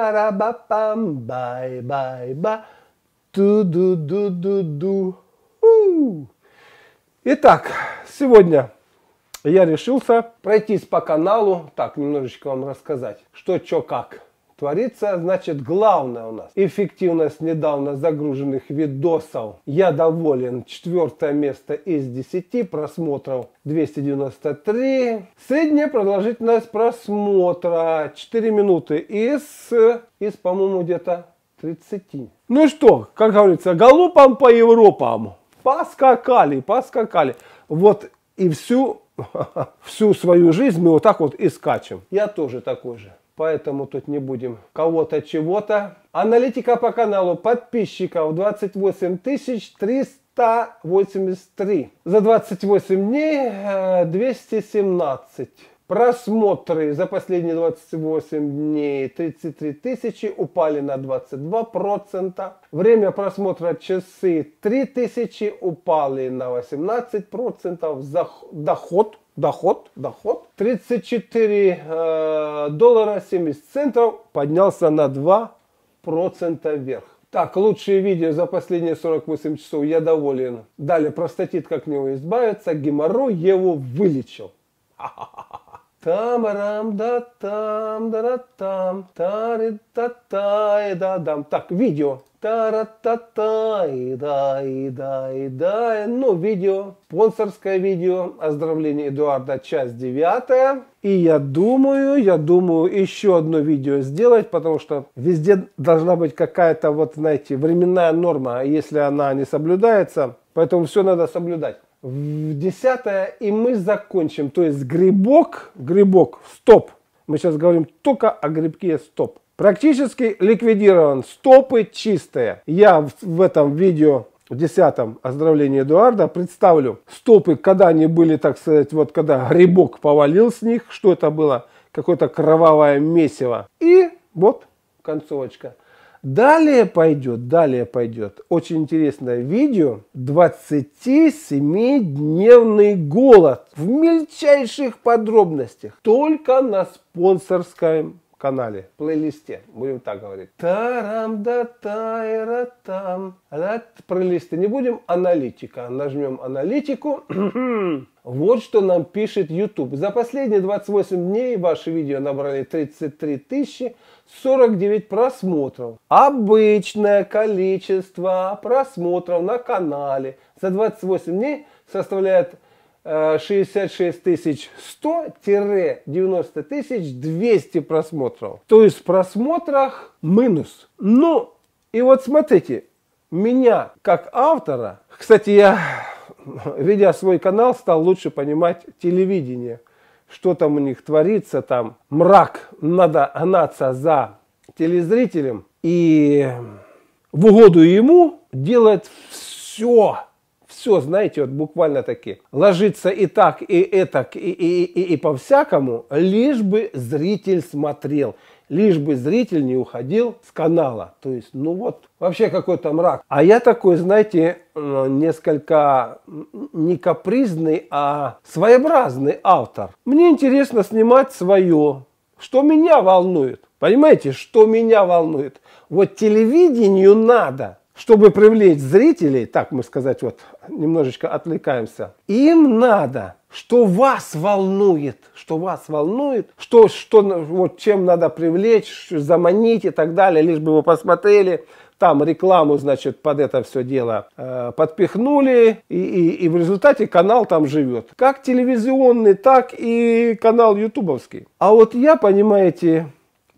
Ба-ра-ба-пам, бай-бай-ба, ту-ду-ду-ду-ду. Итак, сегодня я решился пройтись по каналу, так, немножечко вам рассказать, что, чё, как творится, значит, главное у нас. Эффективность недавно загруженных видосов. Я доволен. Четвертое место из 10 просмотров 293. Средняя продолжительность просмотра 4 минуты из, из по-моему, где-то 30. Ну и что, как говорится, галопом по Европам. Поскакали, поскакали. Вот и всю, всю свою жизнь мы вот так вот и скачем. Я тоже такой же поэтому тут не будем кого-то чего-то. Аналитика по каналу подписчиков 28 383. За 28 дней 217. Э, Просмотры за последние 28 дней 33 тысячи упали на 22%. Время просмотра часы 3 тысячи упали на 18%. Заход, доход доход, доход 34 э, доллара 70 центов поднялся на 2% вверх. Так, лучшие видео за последние 48 часов, я доволен. Далее, простатит, как от него избавиться, геморрой его вылечил. Там рам да там да там тари да тай да дам. Так, видео. Та-ра-та-та, и да, и да, и да. Ну, видео, спонсорское видео, оздоровление Эдуарда, часть девятая. И я думаю, я думаю, еще одно видео сделать, потому что везде должна быть какая-то, вот, знаете, временная норма, если она не соблюдается. Поэтому все надо соблюдать. В Десятое, и мы закончим. То есть грибок, грибок, стоп. Мы сейчас говорим только о грибке стоп. Практически ликвидирован. Стопы чистые. Я в этом видео в десятом оздоровлении Эдуарда представлю стопы, когда они были, так сказать, вот когда грибок повалил с них, что это было, какое-то кровавое месиво. И вот концовочка. Далее пойдет, далее пойдет очень интересное видео. 27-дневный голод в мельчайших подробностях. Только на спонсорском канале, плейлисте, будем так говорить. Тарам да тайра там. Плейлисты не будем, аналитика. Нажмем аналитику. вот что нам пишет YouTube. За последние 28 дней ваши видео набрали 33 тысячи 49 просмотров. Обычное количество просмотров на канале за 28 дней составляет 66 тысяч 100-90 тысяч 200 просмотров. То есть в просмотрах минус. Ну, и вот смотрите, меня как автора, кстати, я, ведя свой канал, стал лучше понимать телевидение, что там у них творится, там мрак, надо гнаться за телезрителем и в угоду ему делать все, все, знаете, вот буквально таки. Ложится и так, и этак, и, и, и, и по-всякому, лишь бы зритель смотрел лишь бы зритель не уходил с канала. То есть, ну вот, вообще какой-то мрак. А я такой, знаете, э, несколько не капризный, а своеобразный автор. Мне интересно снимать свое, что меня волнует. Понимаете, что меня волнует? Вот телевидению надо, чтобы привлечь зрителей, так мы сказать, вот немножечко отвлекаемся, им надо, что вас волнует, что вас волнует, что, что вот чем надо привлечь, заманить и так далее, лишь бы вы посмотрели, там рекламу, значит, под это все дело э, подпихнули, и, и, и в результате канал там живет. Как телевизионный, так и канал ютубовский. А вот я, понимаете,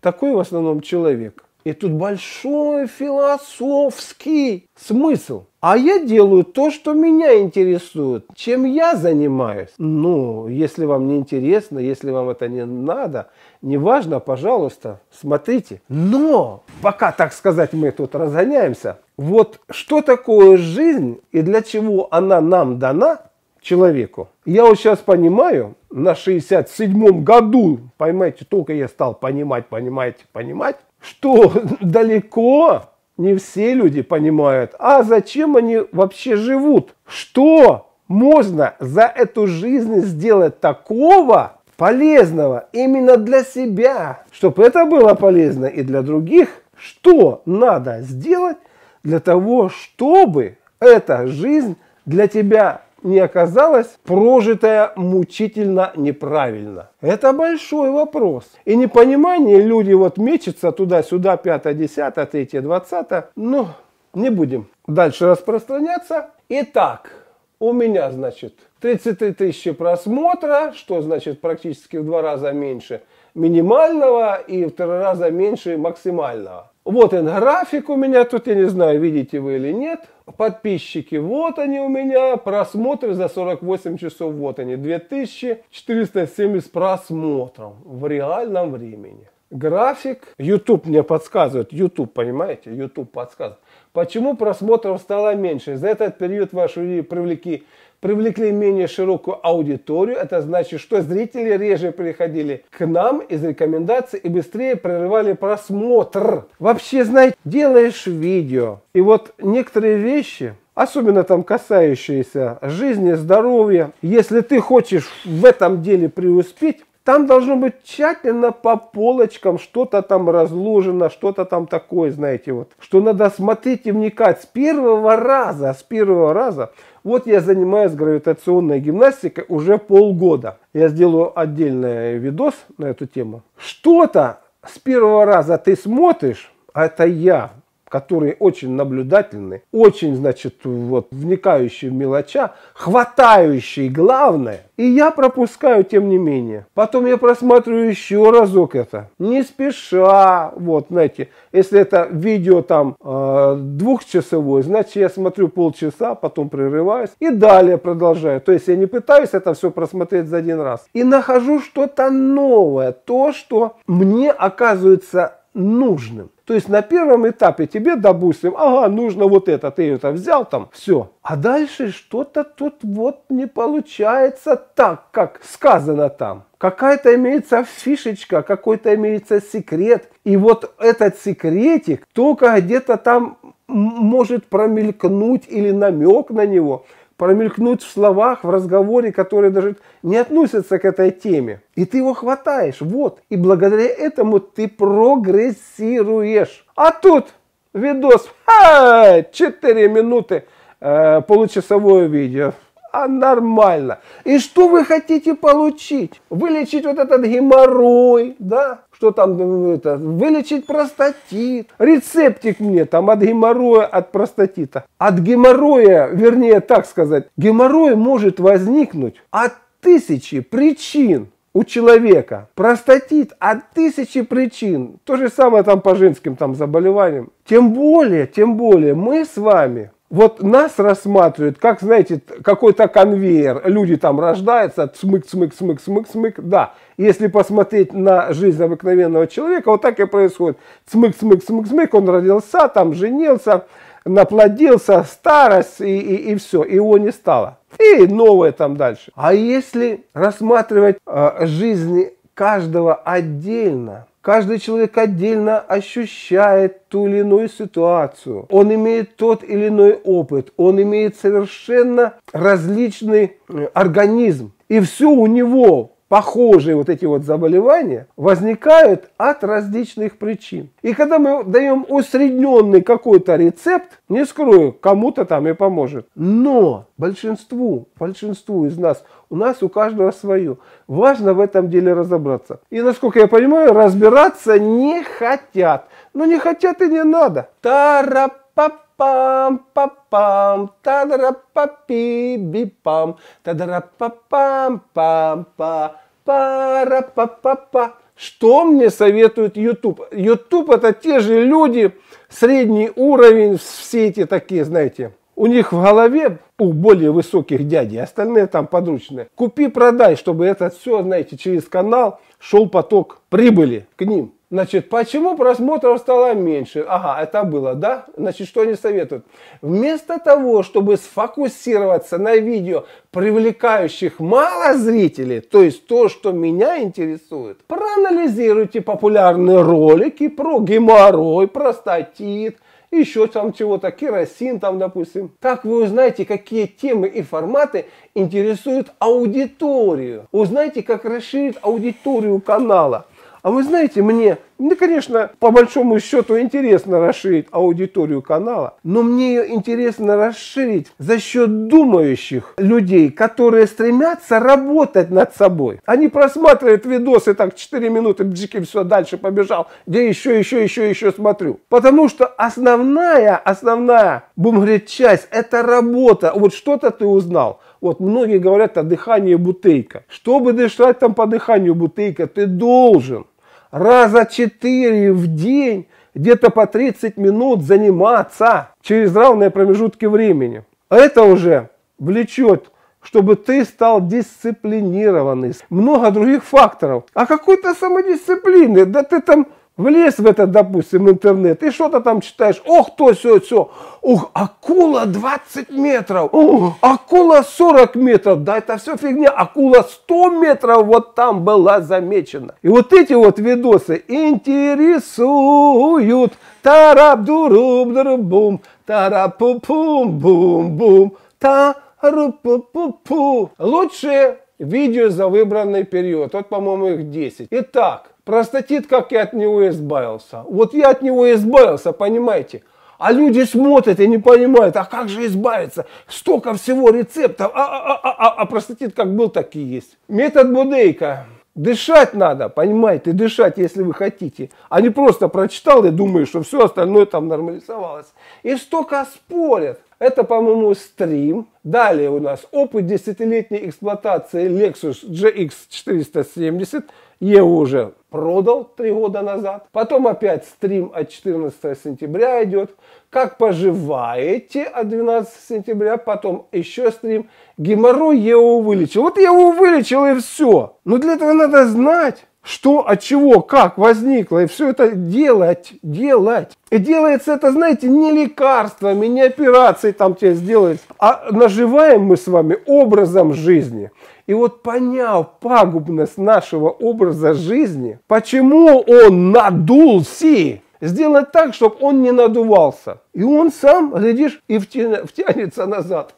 такой в основном человек – и тут большой философский смысл. А я делаю то, что меня интересует, чем я занимаюсь. Ну, если вам не интересно, если вам это не надо, неважно, пожалуйста, смотрите. Но пока, так сказать, мы тут разгоняемся, вот что такое жизнь и для чего она нам дана, человеку. Я вот сейчас понимаю, на 67-м году, поймаете, только я стал понимать, понимать, понимать, что далеко не все люди понимают, а зачем они вообще живут, что можно за эту жизнь сделать такого полезного именно для себя, чтобы это было полезно и для других, что надо сделать для того, чтобы эта жизнь для тебя не оказалось прожитая мучительно неправильно? Это большой вопрос. И непонимание, люди вот мечутся туда-сюда, 5, 10, 3, 20, ну, не будем дальше распространяться. Итак, у меня, значит, 33 тысячи просмотра, что значит практически в два раза меньше – минимального и в три раза меньше максимального. Вот он график у меня тут, я не знаю, видите вы или нет. Подписчики, вот они у меня. Просмотры за 48 часов, вот они. 2470 просмотров в реальном времени. График. YouTube мне подсказывает. YouTube, понимаете? YouTube подсказывает. Почему просмотров стало меньше? За этот период ваши привлеки привлекли менее широкую аудиторию. Это значит, что зрители реже приходили к нам из рекомендаций и быстрее прерывали просмотр. Вообще, знаете, делаешь видео. И вот некоторые вещи, особенно там касающиеся жизни, здоровья, если ты хочешь в этом деле преуспеть, там должно быть тщательно по полочкам что-то там разложено, что-то там такое, знаете, вот. Что надо смотреть и вникать с первого раза, с первого раза. Вот я занимаюсь гравитационной гимнастикой уже полгода. Я сделаю отдельный видос на эту тему. Что-то с первого раза ты смотришь, а это я, которые очень наблюдательны, очень, значит, вот, вникающие в мелоча, хватающие главное. И я пропускаю, тем не менее. Потом я просматриваю еще разок это. Не спеша, вот, знаете, если это видео там э, двухчасовое, значит, я смотрю полчаса, потом прерываюсь и далее продолжаю. То есть я не пытаюсь это все просмотреть за один раз. И нахожу что-то новое, то, что мне оказывается нужным. То есть на первом этапе тебе, допустим, ага, нужно вот это, ты это взял там, все. А дальше что-то тут вот не получается так, как сказано там. Какая-то имеется фишечка, какой-то имеется секрет. И вот этот секретик только где-то там может промелькнуть или намек на него – промелькнуть в словах, в разговоре, которые даже не относятся к этой теме. И ты его хватаешь, вот. И благодаря этому ты прогрессируешь. А тут видос, ха, 4 минуты, э, получасовое видео. А нормально. И что вы хотите получить? Вылечить вот этот геморрой, да? что там ну, ну, это, вылечить простатит. Рецептик мне там от геморроя, от простатита. От геморроя, вернее так сказать, геморрой может возникнуть от тысячи причин у человека простатит от тысячи причин. То же самое там по женским там заболеваниям. Тем более, тем более мы с вами вот нас рассматривают, как, знаете, какой-то конвейер. Люди там рождаются, смык, смык, смык, смык, смык. Да, если посмотреть на жизнь обыкновенного человека, вот так и происходит. смык, смык, смык, смык. он родился, там женился, наплодился, старость и, и, и все, его не стало. И новое там дальше. А если рассматривать э, жизни каждого отдельно, Каждый человек отдельно ощущает ту или иную ситуацию. Он имеет тот или иной опыт. Он имеет совершенно различный э, организм. И все у него похожие вот эти вот заболевания возникают от различных причин. И когда мы даем усредненный какой-то рецепт, не скрою, кому-то там и поможет. Но большинству, большинству из нас, у нас у каждого свое. Важно в этом деле разобраться. И насколько я понимаю, разбираться не хотят. Но ну, не хотят и не надо. Тарапап пам па пам та дара па пи би пам та дара па пам пам па пара па па па Что мне советует YouTube? YouTube это те же люди, средний уровень, все эти такие, знаете, у них в голове, у более высоких дядей, остальные там подручные. Купи-продай, чтобы это все, знаете, через канал шел поток прибыли к ним. Значит, почему просмотров стало меньше? Ага, это было, да? Значит, что они советуют? Вместо того, чтобы сфокусироваться на видео, привлекающих мало зрителей, то есть то, что меня интересует, проанализируйте популярные ролики про геморрой, простатит, еще там чего-то, керосин там, допустим. Так вы узнаете, какие темы и форматы интересуют аудиторию. узнаете, как расширить аудиторию канала. А вы знаете, мне, ну, конечно, по большому счету интересно расширить аудиторию канала, но мне ее интересно расширить за счет думающих людей, которые стремятся работать над собой. Они просматривают видосы так 4 минуты, бджики, все, дальше побежал, где еще, еще, еще, еще смотрю. Потому что основная, основная, будем говорить, часть, это работа. Вот что-то ты узнал. Вот многие говорят о дыхании бутейка. Чтобы дышать там по дыханию бутейка, ты должен раза четыре в день где-то по 30 минут заниматься через равные промежутки времени. А это уже влечет чтобы ты стал дисциплинированный. Много других факторов. А какой-то самодисциплины? Да ты там Влез в этот, допустим, интернет, и что-то там читаешь. Ох, то, все, все. Ох, акула 20 метров. Ох, акула 40 метров. Да это все фигня. Акула 100 метров вот там была замечена. И вот эти вот видосы интересуют. Тарабдурум, дарабум, тарапу-пум, бум-бум, та ру пу Лучше Видео за выбранный период. Вот, по-моему, их 10. Итак, простатит, как я от него избавился. Вот я от него избавился, понимаете. А люди смотрят и не понимают, а как же избавиться? Столько всего рецептов, а, а, а, а, а, а простатит как был, так и есть. Метод Будейка. Дышать надо, понимаете, дышать, если вы хотите. А не просто прочитал и думаешь, что все остальное там нормализовалось. И столько спорят. Это, по-моему, стрим. Далее у нас опыт десятилетней эксплуатации Lexus GX 470. Его уже продал три года назад. Потом опять стрим от 14 сентября идет. Как поживаете от 12 сентября. Потом еще стрим. Геморрой я его вылечил. Вот я его вылечил и все. Но ну, для этого надо знать что, от чего, как возникло, и все это делать, делать. И делается это, знаете, не лекарствами, не операцией там тебе сделать, а наживаем мы с вами образом жизни. И вот поняв пагубность нашего образа жизни, почему он надулся, сделать так, чтобы он не надувался. И он сам, глядишь, и втянется назад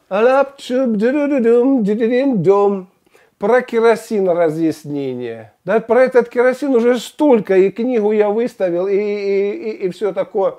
про керосин разъяснение. Да, про этот керосин уже столько, и книгу я выставил, и, и, и, и все такое.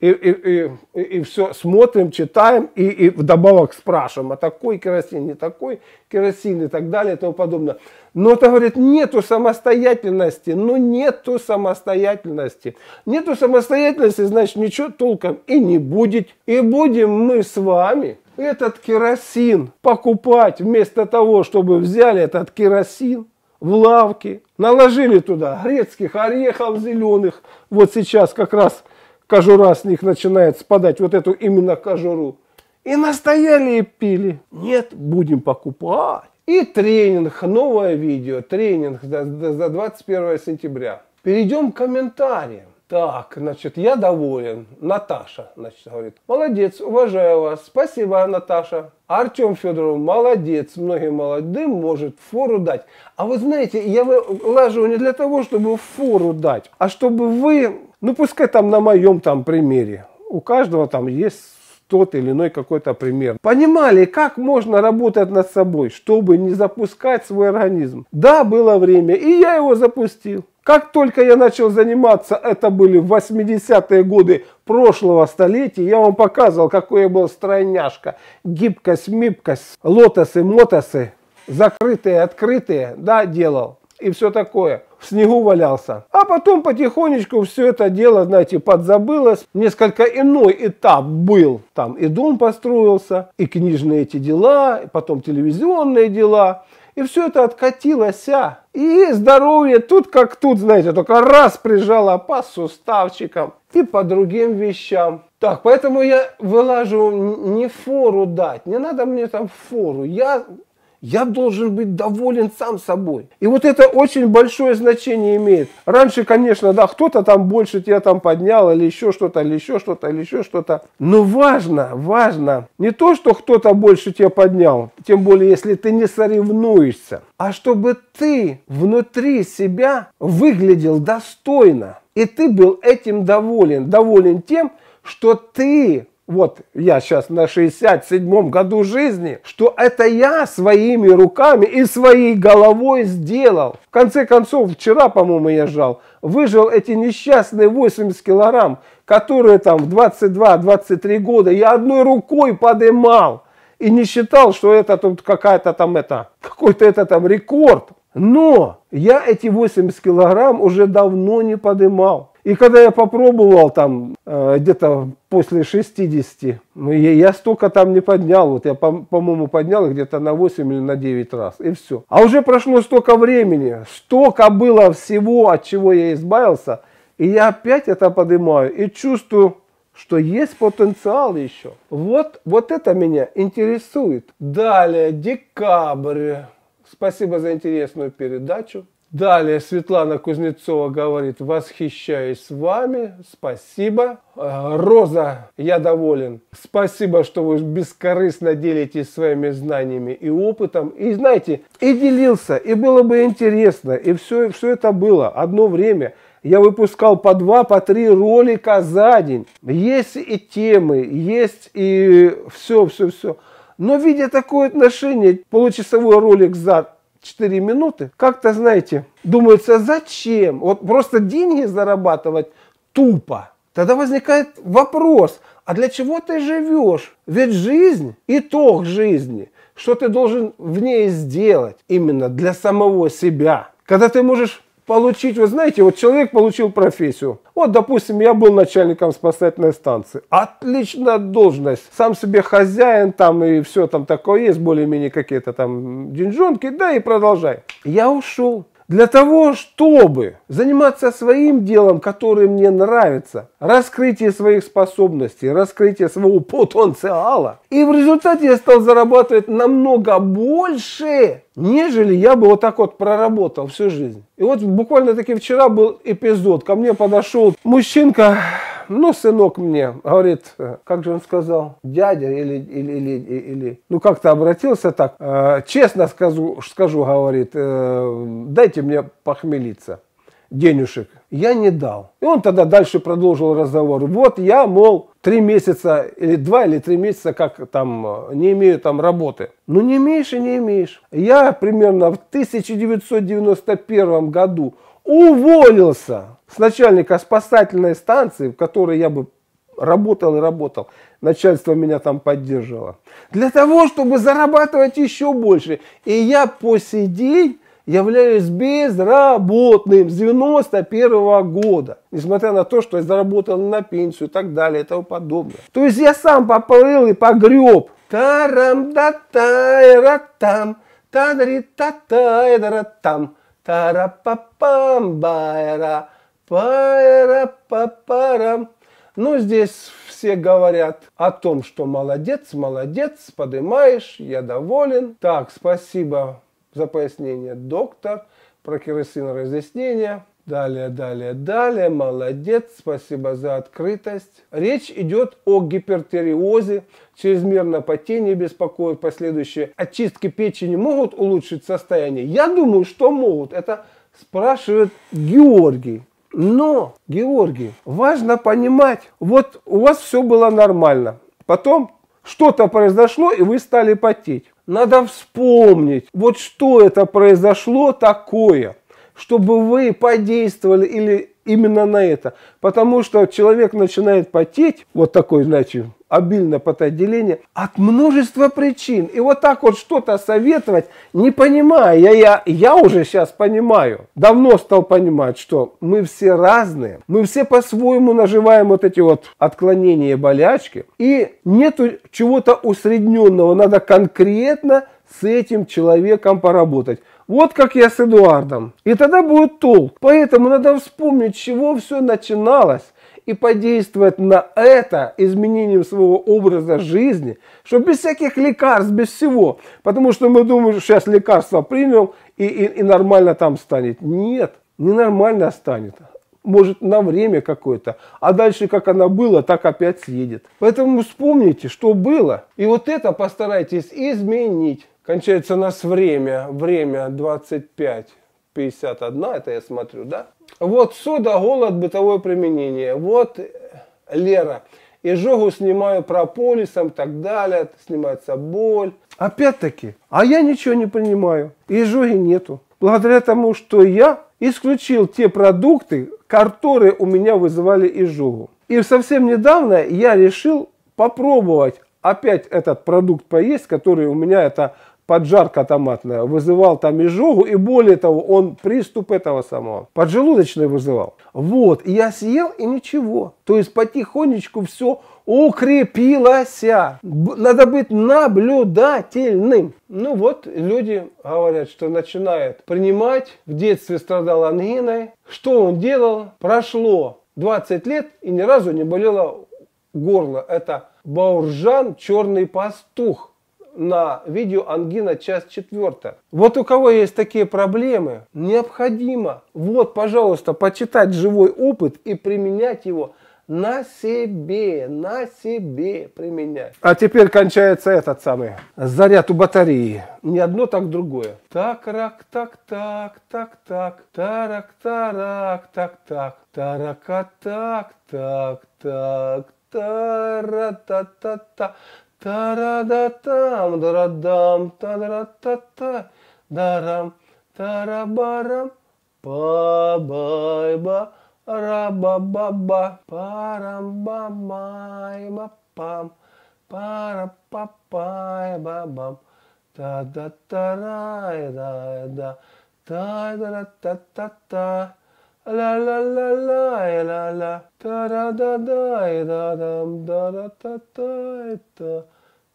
И, и, и, и все смотрим, читаем, и, и вдобавок спрашиваем, а такой керосин, не такой керосин и так далее и тому подобное. Но это говорит, нету самостоятельности, ну нету самостоятельности. Нету самостоятельности, значит ничего толком и не будет. И будем мы с вами – этот керосин покупать вместо того, чтобы взяли этот керосин в лавке, наложили туда грецких орехов зеленых. Вот сейчас как раз кожура с них начинает спадать, вот эту именно кожуру. И настояли и пили. Нет, будем покупать. И тренинг, новое видео, тренинг за 21 сентября. Перейдем к комментариям. Так, значит, я доволен. Наташа, значит, говорит. Молодец, уважаю вас. Спасибо, Наташа. А Артем Федоров, молодец. многие молодым может фору дать. А вы знаете, я вылажу не для того, чтобы фору дать, а чтобы вы, ну пускай там на моем там примере. У каждого там есть тот или иной какой-то пример. Понимали, как можно работать над собой, чтобы не запускать свой организм. Да, было время, и я его запустил. Как только я начал заниматься, это были 80-е годы прошлого столетия, я вам показывал, какой я был стройняшка. Гибкость, мипкость, лотосы, мотосы, закрытые, открытые, да, делал. И все такое. В снегу валялся. А потом потихонечку все это дело, знаете, подзабылось. Несколько иной этап был. Там и дом построился, и книжные эти дела, и потом телевизионные дела. И все это откатилось, а. И здоровье тут как тут, знаете, только раз прижало по суставчикам и по другим вещам. Так, поэтому я вылажу не фору дать, не надо мне там фору. Я я должен быть доволен сам собой. И вот это очень большое значение имеет. Раньше, конечно, да, кто-то там больше тебя там поднял, или еще что-то, или еще что-то, или еще что-то. Но важно, важно не то, что кто-то больше тебя поднял, тем более, если ты не соревнуешься, а чтобы ты внутри себя выглядел достойно. И ты был этим доволен. Доволен тем, что ты вот я сейчас на 67-м году жизни, что это я своими руками и своей головой сделал. В конце концов, вчера, по-моему, я жал, выжил эти несчастные 80 килограмм, которые там в 22-23 года я одной рукой подымал. И не считал, что это тут какая-то там это, какой-то это там рекорд. Но я эти 80 килограмм уже давно не подымал. И когда я попробовал там э, где-то после 60, ну, я столько там не поднял. Вот я, по-моему, поднял где-то на 8 или на 9 раз. И все. А уже прошло столько времени, столько было всего, от чего я избавился. И я опять это поднимаю и чувствую, что есть потенциал еще. Вот, вот это меня интересует. Далее, декабрь. Спасибо за интересную передачу. Далее Светлана Кузнецова говорит, восхищаюсь вами, спасибо. Э, Роза, я доволен. Спасибо, что вы бескорыстно делитесь своими знаниями и опытом. И знаете, и делился, и было бы интересно, и все, все это было одно время. Я выпускал по два, по три ролика за день. Есть и темы, есть и все, все, все. Но видя такое отношение, получасовой ролик за 4 минуты, как-то, знаете, думается, а зачем? Вот просто деньги зарабатывать тупо. Тогда возникает вопрос, а для чего ты живешь? Ведь жизнь – итог жизни. Что ты должен в ней сделать именно для самого себя? Когда ты можешь получить, вы знаете, вот человек получил профессию. Вот, допустим, я был начальником спасательной станции. Отличная должность. Сам себе хозяин там и все там такое есть, более-менее какие-то там деньжонки, да и продолжай. Я ушел. Для того, чтобы заниматься своим делом, которое мне нравится, раскрытие своих способностей, раскрытие своего потенциала. И в результате я стал зарабатывать намного больше, нежели я бы вот так вот проработал всю жизнь. И вот буквально-таки вчера был эпизод. Ко мне подошел мужчинка, ну, сынок мне, говорит, э, как же он сказал, дядя или, или, или, или ну, как-то обратился так, э, честно скажу, скажу, говорит, э, дайте мне похмелиться, денежек я не дал. И он тогда дальше продолжил разговор. Вот я, мол, три месяца или два или три месяца как там э, не имею там работы. Ну не имеешь и не имеешь. Я примерно в 1991 году уволился с начальника спасательной станции, в которой я бы работал и работал. Начальство меня там поддерживало. Для того, чтобы зарабатывать еще больше. И я по сей день являюсь безработным с 91 -го года, несмотря на то, что я заработал на пенсию и так далее и тому подобное. То есть я сам поплыл и погреб. Тарам да тайра там, тадари та тайра там, тара пам байра, пайра папарам. Ну, здесь все говорят о том, что молодец, молодец, поднимаешь, я доволен. Так, спасибо за пояснение доктор, про керосин разъяснение, Далее, далее, далее. Молодец, спасибо за открытость. Речь идет о гипертериозе. Чрезмерно потение беспокоит последующие. Очистки печени могут улучшить состояние? Я думаю, что могут. Это спрашивает Георгий. Но, Георгий, важно понимать, вот у вас все было нормально. Потом что-то произошло, и вы стали потеть. Надо вспомнить, вот что это произошло такое, чтобы вы подействовали или именно на это. Потому что человек начинает потеть, вот такой, знаете, обильно потоотделение от множества причин. И вот так вот что-то советовать, не понимая, я, я, я уже сейчас понимаю, давно стал понимать, что мы все разные, мы все по-своему наживаем вот эти вот отклонения и болячки, и нету чего-то усредненного, надо конкретно с этим человеком поработать. Вот как я с Эдуардом. И тогда будет толк. Поэтому надо вспомнить, с чего все начиналось и подействовать на это изменением своего образа жизни, что без всяких лекарств, без всего. Потому что мы думаем, что сейчас лекарство принял и, и, и нормально там станет. Нет, ненормально станет. Может на время какое-то, а дальше как она была, так опять съедет. Поэтому вспомните, что было, и вот это постарайтесь изменить. Кончается у нас время, время 25. 51, это я смотрю, да? Вот сода, голод, бытовое применение. Вот э, Лера. Изжогу снимаю прополисом, так далее. Снимается боль. Опять-таки, а я ничего не понимаю. Изжоги нету. Благодаря тому, что я исключил те продукты, которые у меня вызывали изжогу. И совсем недавно я решил попробовать опять этот продукт поесть, который у меня это поджарка томатная, вызывал там изжогу, и более того, он приступ этого самого, поджелудочный вызывал. Вот, и я съел, и ничего. То есть потихонечку все укрепилось. Надо быть наблюдательным. Ну вот, люди говорят, что начинают принимать. В детстве страдал ангиной. Что он делал? Прошло 20 лет и ни разу не болело горло. Это Бауржан, черный пастух на видео «Ангина. Часть 4». Вот у кого есть такие проблемы, необходимо, вот, пожалуйста, почитать живой опыт и применять его на себе, на себе применять. А теперь кончается этот самый заряд у батареи. Не одно, так другое. Так, рак, так, так, так, так, тарак, тарак, так, так, тарака, так, так, так, тара-та-та-та. Та-ра-да-та, Тарадатам, дарадам, тадаратата, дарам, тарабарам, пабайба, рабабаба, парамбабайба, пам, пам-ба-й-ба, па-ра-ба-ма-й-ба-пам, бам, та-да-та-рай-да-да, та-да-та-та-та. Ла-ла-ла-ла, и ла-ла, та-ра-да-да, и да-дам, да-да-та-та, и та,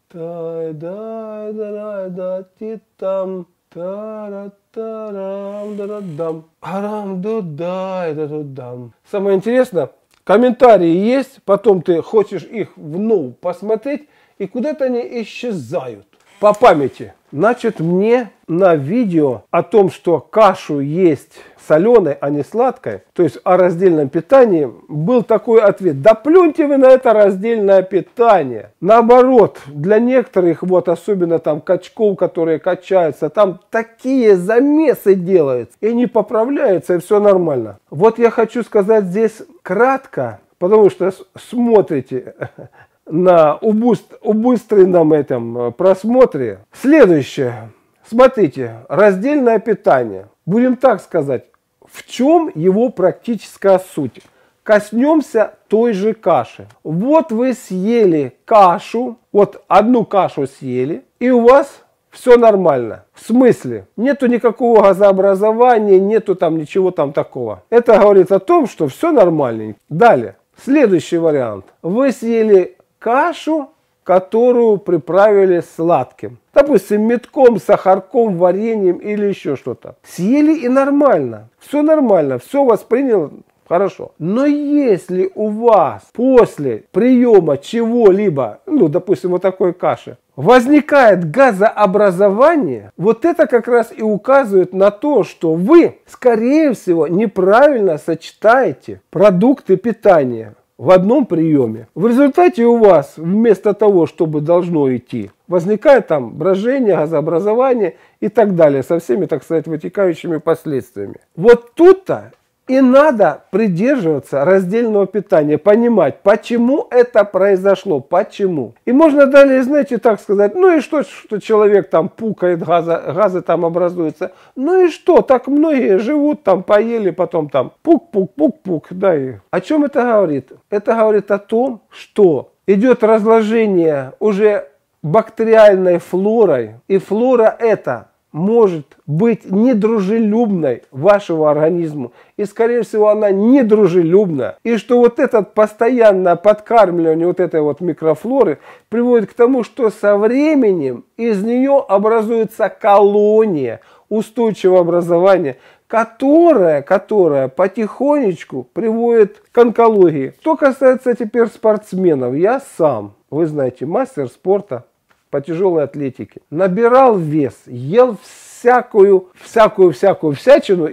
та, и да, и да-да, и да-ти-там, та-ра-та-рам, да-да-дам, арам-ду-да, и да-ду-дам. Самое интересное, комментарии есть, потом ты хочешь их вновь посмотреть, и куда-то они исчезают по памяти. Значит, мне на видео о том, что кашу есть соленой, а не сладкой, то есть о раздельном питании, был такой ответ. Да плюньте вы на это раздельное питание. Наоборот, для некоторых, вот особенно там качков, которые качаются, там такие замесы делаются, и не поправляются, и все нормально. Вот я хочу сказать здесь кратко, потому что смотрите, на убыстренном этом э, просмотре. Следующее. Смотрите, раздельное питание. Будем так сказать, в чем его практическая суть? Коснемся той же каши. Вот вы съели кашу, вот одну кашу съели, и у вас все нормально. В смысле? Нету никакого газообразования, нету там ничего там такого. Это говорит о том, что все нормально. Далее. Следующий вариант. Вы съели кашу, которую приправили сладким. Допустим, метком, сахарком, вареньем или еще что-то. Съели и нормально. Все нормально, все воспринял Хорошо. Но если у вас после приема чего-либо, ну, допустим, вот такой каши, возникает газообразование, вот это как раз и указывает на то, что вы, скорее всего, неправильно сочетаете продукты питания в одном приеме. В результате у вас вместо того, чтобы должно идти, возникает там брожение, газообразование и так далее, со всеми, так сказать, вытекающими последствиями. Вот тут-то и надо придерживаться раздельного питания, понимать, почему это произошло, почему. И можно далее, знаете, так сказать, ну и что, что человек там пукает, газа, газы там образуются. Ну и что, так многие живут там, поели, потом там пук-пук-пук-пук, да и. О чем это говорит? Это говорит о том, что идет разложение уже бактериальной флорой, и флора это может быть недружелюбной вашего организму и, скорее всего, она недружелюбна. И что вот это постоянное подкармливание вот этой вот микрофлоры приводит к тому, что со временем из нее образуется колония устойчивого образования, которая, которая потихонечку приводит к онкологии. Что касается теперь спортсменов, я сам, вы знаете, мастер спорта по тяжелой атлетике, набирал вес, ел всякую, всякую, всякую всячину,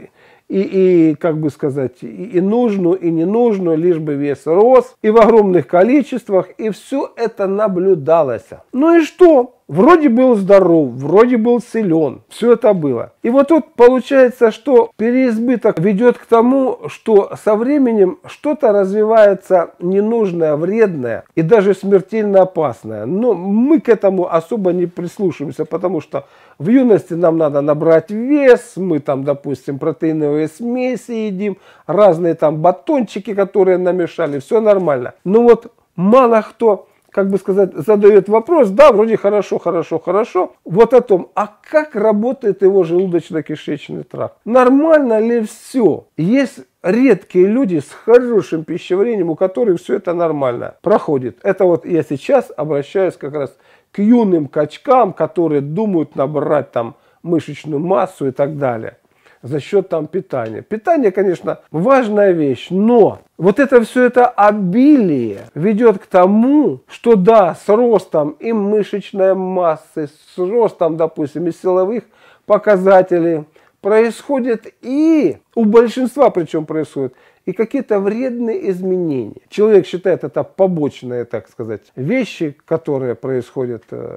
и, и как бы сказать, и нужную, и ненужную, лишь бы вес рос, и в огромных количествах, и все это наблюдалось. Ну и что? Вроде был здоров, вроде был силен, все это было. И вот тут получается, что переизбыток ведет к тому, что со временем что-то развивается ненужное, вредное и даже смертельно опасное. Но мы к этому особо не прислушиваемся, потому что в юности нам надо набрать вес, мы там, допустим, протеиновые смеси едим, разные там батончики, которые намешали, все нормально. Но вот мало кто как бы сказать, задает вопрос, да, вроде хорошо, хорошо, хорошо, вот о том, а как работает его желудочно-кишечный тракт? Нормально ли все? Есть редкие люди с хорошим пищеварением, у которых все это нормально проходит. Это вот я сейчас обращаюсь как раз к юным качкам, которые думают набрать там мышечную массу и так далее за счет там питания. Питание, конечно, важная вещь, но вот это все это обилие ведет к тому, что да, с ростом и мышечной массы, с ростом, допустим, и силовых показателей происходит и у большинства причем происходит и какие-то вредные изменения. Человек считает это побочные, так сказать, вещи, которые происходят. Э,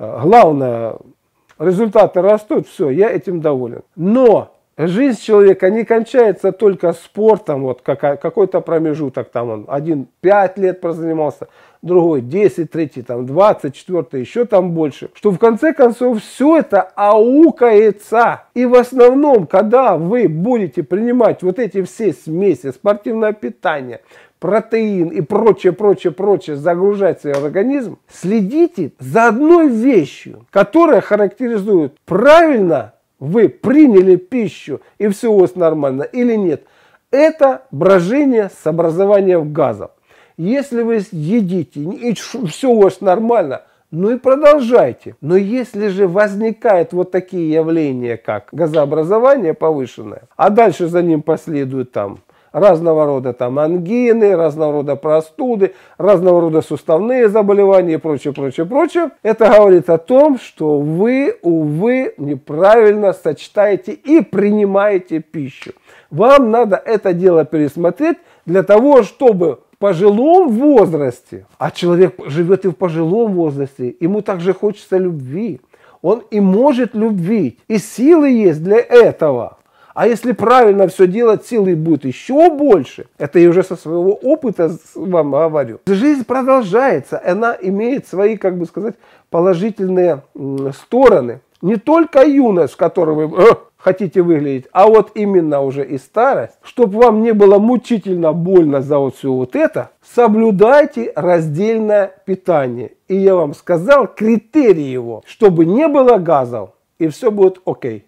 э, главное, результаты растут, все, я этим доволен. Но жизнь человека не кончается только спортом, вот какой-то промежуток, там он один 5 лет прозанимался, другой 10, третий там 20, четвертый еще там больше, что в конце концов все это аукается. И в основном, когда вы будете принимать вот эти все смеси, спортивное питание, протеин и прочее, прочее, прочее загружать свой организм, следите за одной вещью, которая характеризует правильно вы приняли пищу и все у вас нормально или нет. Это брожение с образованием газов. Если вы едите и все у вас нормально, ну и продолжайте. Но если же возникают вот такие явления, как газообразование повышенное, а дальше за ним последует там разного рода там ангины, разного рода простуды, разного рода суставные заболевания и прочее, прочее, прочее. Это говорит о том, что вы, увы, неправильно сочетаете и принимаете пищу. Вам надо это дело пересмотреть для того, чтобы в пожилом возрасте, а человек живет и в пожилом возрасте, ему также хочется любви, он и может любить, и силы есть для этого. А если правильно все делать, силы будет еще больше. Это я уже со своего опыта вам говорю. Жизнь продолжается, она имеет свои, как бы сказать, положительные стороны. Не только юность, в которой вы э, хотите выглядеть, а вот именно уже и старость. Чтобы вам не было мучительно больно за вот все вот это, соблюдайте раздельное питание. И я вам сказал критерии его, чтобы не было газов, и все будет окей.